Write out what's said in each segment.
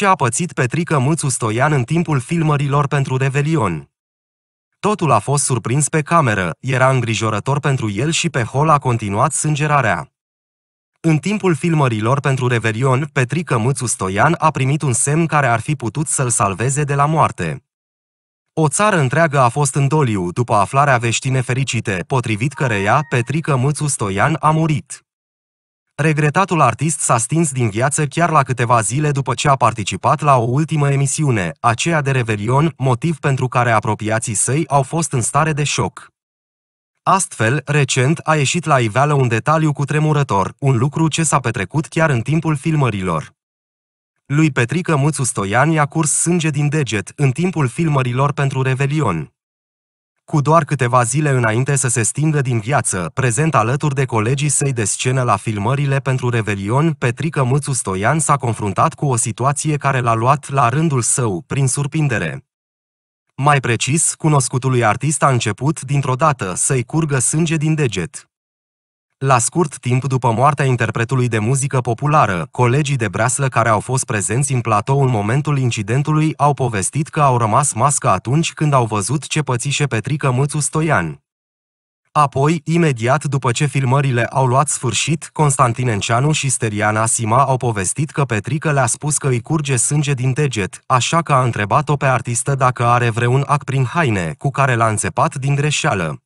ce a pățit Petrică Mâțu Stoian în timpul filmărilor pentru Revelion. Totul a fost surprins pe cameră, era îngrijorător pentru el și pe hol a continuat sângerarea. În timpul filmărilor pentru Revelion, Petrică Mâțu Stoian a primit un semn care ar fi putut să-l salveze de la moarte. O țară întreagă a fost în doliu după aflarea veștine fericite, potrivit căreia Petrică Mâțu Stoian a murit. Regretatul artist s-a stins din viață chiar la câteva zile după ce a participat la o ultimă emisiune, aceea de Revelion, motiv pentru care apropiații săi au fost în stare de șoc. Astfel, recent a ieșit la iveală un detaliu cu tremurător, un lucru ce s-a petrecut chiar în timpul filmărilor. Lui Petrică Muțu Stoian i-a curs sânge din deget în timpul filmărilor pentru Revelion. Cu doar câteva zile înainte să se stingă din viață, prezent alături de colegii săi de scenă la filmările pentru Revelion, Petrică Mâțu Stoian s-a confruntat cu o situație care l-a luat la rândul său, prin surprindere. Mai precis, cunoscutului artist a început, dintr-o dată, să-i curgă sânge din deget. La scurt timp după moartea interpretului de muzică populară, colegii de breaslă care au fost prezenți în platou în momentul incidentului au povestit că au rămas masca atunci când au văzut ce pățișe Petrică Mățu Stoian. Apoi, imediat după ce filmările au luat sfârșit, Constantin Enceanu și Steriana Sima au povestit că Petrică le-a spus că îi curge sânge din deget, așa că a întrebat-o pe artistă dacă are vreun ac prin haine, cu care l-a înțepat din greșeală.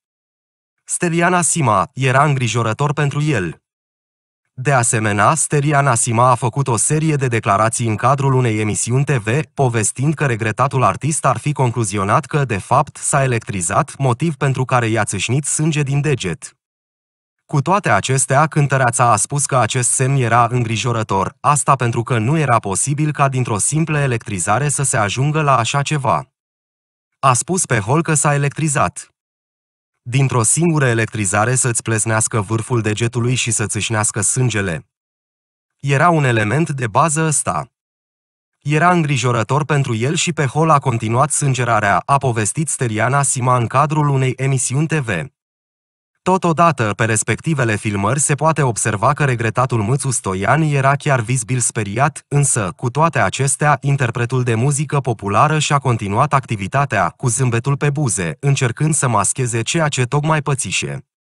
Steriana Sima era îngrijorător pentru el. De asemenea, Steriana Sima a făcut o serie de declarații în cadrul unei emisiuni TV, povestind că regretatul artist ar fi concluzionat că, de fapt, s-a electrizat, motiv pentru care i-a țâșnit sânge din deget. Cu toate acestea, cântăreața a spus că acest semn era îngrijorător, asta pentru că nu era posibil ca dintr-o simplă electrizare să se ajungă la așa ceva. A spus pe hol că s-a electrizat dintr-o singură electrizare să-ți plesnească vârful degetului și să țâșnească sângele. Era un element de bază ăsta. Era îngrijorător pentru el și pe hol a continuat sângerarea, a povestit Steriana Sima în cadrul unei emisiuni TV. Totodată, pe respectivele filmări se poate observa că regretatul Mățu Stoian era chiar vizibil speriat, însă, cu toate acestea, interpretul de muzică populară și-a continuat activitatea, cu zâmbetul pe buze, încercând să mascheze ceea ce tocmai pățișe.